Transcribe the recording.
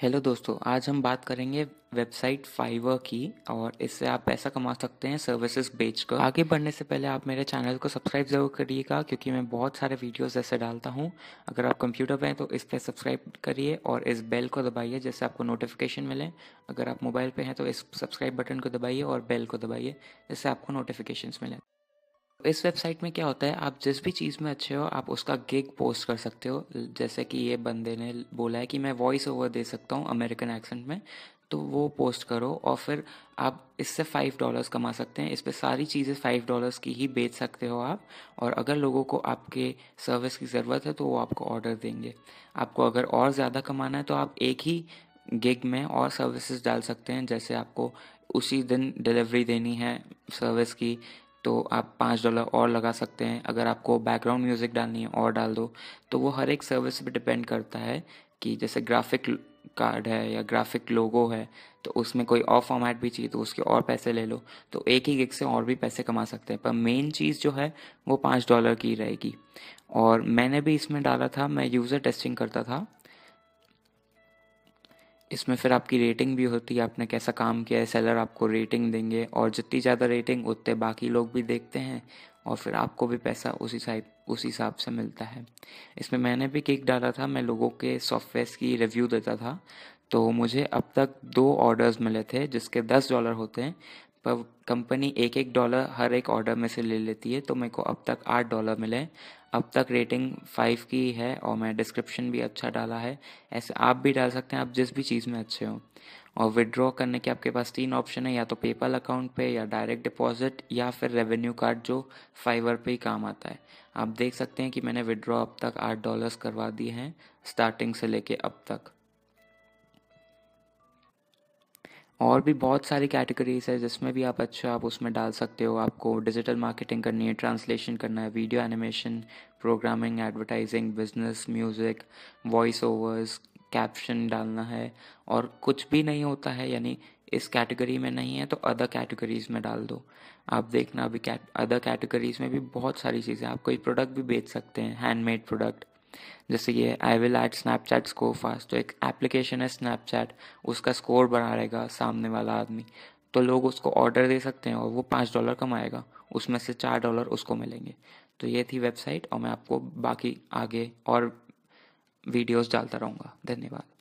hello दोस्तों आज हम बात करेंगे वेबसाइट फाइवर की और इससे आप पैसा कमा सकते हैं सर्विसेज बेच कर आगे बढ़ने से पहले आप मेरे चैनल को सब्सक्राइब ज़रूर करिएगा क्योंकि मैं बहुत सारे वीडियोस ऐसे डालता हूं अगर आप कंप्यूटर पे हैं तो इस पर सब्सक्राइब करिए और इस बेल को दबाइए जिससे आपको नोटिफिकेशन मिले अगर आप मोबाइल पर हैं तो इस सब्सक्राइब बटन को दबाइए और बेल को दबाइए जिससे आपको नोटिफिकेशन मिले इस वेबसाइट में क्या होता है आप जिस भी चीज़ में अच्छे हो आप उसका गिग पोस्ट कर सकते हो जैसे कि ये बंदे ने बोला है कि मैं वॉइस ओवर दे सकता हूँ अमेरिकन एक्सेंट में तो वो पोस्ट करो और फिर आप इससे फाइव डॉलर्स कमा सकते हैं इस पर सारी चीज़ें फाइव डॉलर्स की ही बेच सकते हो आप और अगर लोगों को आपके सर्विस की ज़रूरत है तो वो आपको ऑर्डर देंगे आपको अगर और ज़्यादा कमाना है तो आप एक ही गिग में और सर्विसेज डाल सकते हैं जैसे आपको उसी दिन डिलीवरी देनी है सर्विस की तो आप पाँच डॉलर और लगा सकते हैं अगर आपको बैकग्राउंड म्यूज़िक डालनी है और डाल दो तो वो हर एक सर्विस पे डिपेंड करता है कि जैसे ग्राफिक कार्ड है या ग्राफिक लोगो है तो उसमें कोई और फॉर्मेट भी चाहिए तो उसके और पैसे ले लो तो एक ही गिग से और भी पैसे कमा सकते हैं पर मेन चीज़ जो है वो पाँच डॉलर की रहेगी और मैंने भी इसमें डाला था मैं यूज़र टेस्टिंग करता था इसमें फिर आपकी रेटिंग भी होती है आपने कैसा काम किया है सेलर आपको रेटिंग देंगे और जितनी ज़्यादा रेटिंग उतने बाकी लोग भी देखते हैं और फिर आपको भी पैसा उसी साइड उस हिसाब से मिलता है इसमें मैंने भी केक डाला था मैं लोगों के सॉफ्टवेयर की रिव्यू देता था तो मुझे अब तक दो ऑर्डर्स मिले थे जिसके दस डॉलर होते हैं पर कंपनी एक एक डॉलर हर एक ऑर्डर में से ले लेती है तो मेरे को अब तक आठ डॉलर मिले अब तक रेटिंग फाइव की है और मैं डिस्क्रिप्शन भी अच्छा डाला है ऐसे आप भी डाल सकते हैं आप जिस भी चीज़ में अच्छे हो और विड्रॉ करने के आपके पास तीन ऑप्शन है या तो पेपल अकाउंट पे या डायरेक्ट डिपॉजिट या फिर रेवेन्यू कार्ड जो फाइवर पे ही काम आता है आप देख सकते हैं कि मैंने विड्रॉ अब तक आठ डॉलर्स करवा दिए हैं स्टार्टिंग से लेके अब तक और भी बहुत सारी कैटेगरीज है जिसमें भी आप अच्छा आप उसमें डाल सकते हो आपको डिजिटल मार्केटिंग करनी है ट्रांसलेशन करना है video animation programming advertising business music voice overs caption डालना है और कुछ भी नहीं होता है यानी इस कैटेगरी में नहीं है तो अदर कैटेगरीज़ में डाल दो आप देखना अभी कैट अदर कैटेगरीज़ में भी बहुत सारी चीज़ें आप कोई प्रोडक्ट भी बेच सकते हैं हैंडमेड प्रोडक्ट जैसे ये I will add Snapchat score fast तो एक एप्लीकेशन है स्नैपचैट उसका स्कोर बना रहेगा सामने वाला आदमी तो लोग उसको ऑर्डर दे सकते हैं और वो पाँच डॉलर कमाएगा उसमें से चार डॉलर उसको मिलेंगे तो ये थी वेबसाइट और मैं आपको बाकी आगे और वीडियोस डालता रहूँगा धन्यवाद